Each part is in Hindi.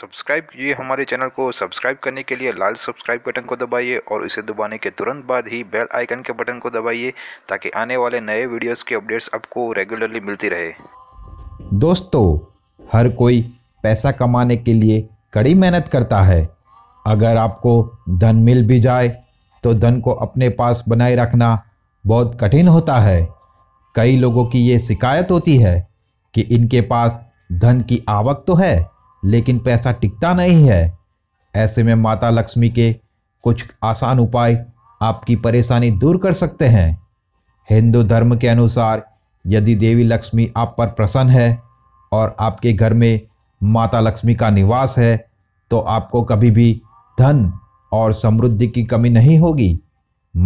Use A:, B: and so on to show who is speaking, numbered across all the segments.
A: सब्सक्राइब किए हमारे चैनल को सब्सक्राइब करने के लिए लाल सब्सक्राइब बटन को
B: दबाइए और इसे दबाने के तुरंत बाद ही बेल आइकन के बटन को दबाइए ताकि आने वाले नए वीडियोस के अपडेट्स आपको रेगुलरली मिलती रहे
A: दोस्तों हर कोई पैसा कमाने के लिए कड़ी मेहनत करता है अगर आपको धन मिल भी जाए तो धन को अपने पास बनाए रखना बहुत कठिन होता है कई लोगों की ये शिकायत होती है कि इनके पास धन की आवक तो है लेकिन पैसा टिकता नहीं है ऐसे में माता लक्ष्मी के कुछ आसान उपाय आपकी परेशानी दूर कर सकते हैं हिंदू धर्म के अनुसार यदि देवी लक्ष्मी आप पर प्रसन्न है और आपके घर में माता लक्ष्मी का निवास है तो आपको कभी भी धन और समृद्धि की कमी नहीं होगी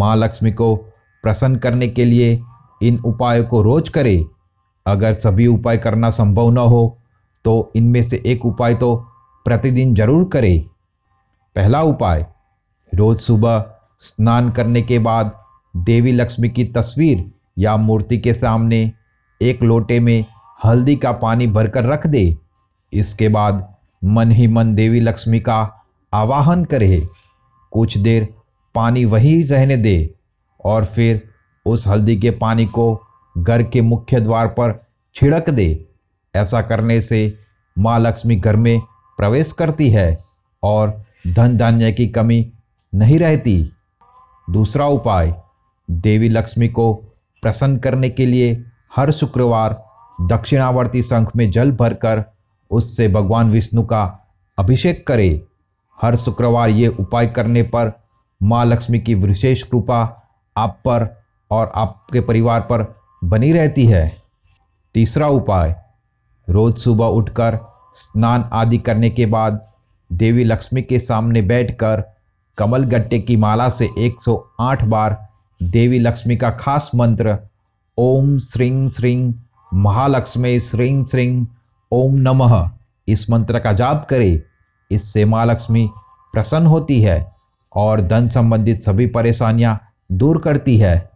A: माँ लक्ष्मी को प्रसन्न करने के लिए इन उपायों को रोज करें अगर सभी उपाय करना संभव न हो तो इनमें से एक उपाय तो प्रतिदिन जरूर करें पहला उपाय रोज सुबह स्नान करने के बाद देवी लक्ष्मी की तस्वीर या मूर्ति के सामने एक लोटे में हल्दी का पानी भरकर रख दे इसके बाद मन ही मन देवी लक्ष्मी का आवाहन करे कुछ देर पानी वहीं रहने दे और फिर उस हल्दी के पानी को घर के मुख्य द्वार पर छिड़क दे ऐसा करने से माँ लक्ष्मी घर में प्रवेश करती है और धन धान्य की कमी नहीं रहती दूसरा उपाय देवी लक्ष्मी को प्रसन्न करने के लिए हर शुक्रवार दक्षिणावर्ती शंख में जल भरकर उससे भगवान विष्णु का अभिषेक करें हर शुक्रवार ये उपाय करने पर माँ लक्ष्मी की विशेष कृपा आप पर और आपके परिवार पर बनी रहती है तीसरा उपाय रोज सुबह उठकर स्नान आदि करने के बाद देवी लक्ष्मी के सामने बैठकर कमल गट्टे की माला से 108 बार देवी लक्ष्मी का खास मंत्र ओम श्री श्री महालक्ष्मी श्री श्री ओम नमः इस मंत्र का जाप करें इससे माँ लक्ष्मी प्रसन्न होती है और धन संबंधित सभी परेशानियाँ दूर करती है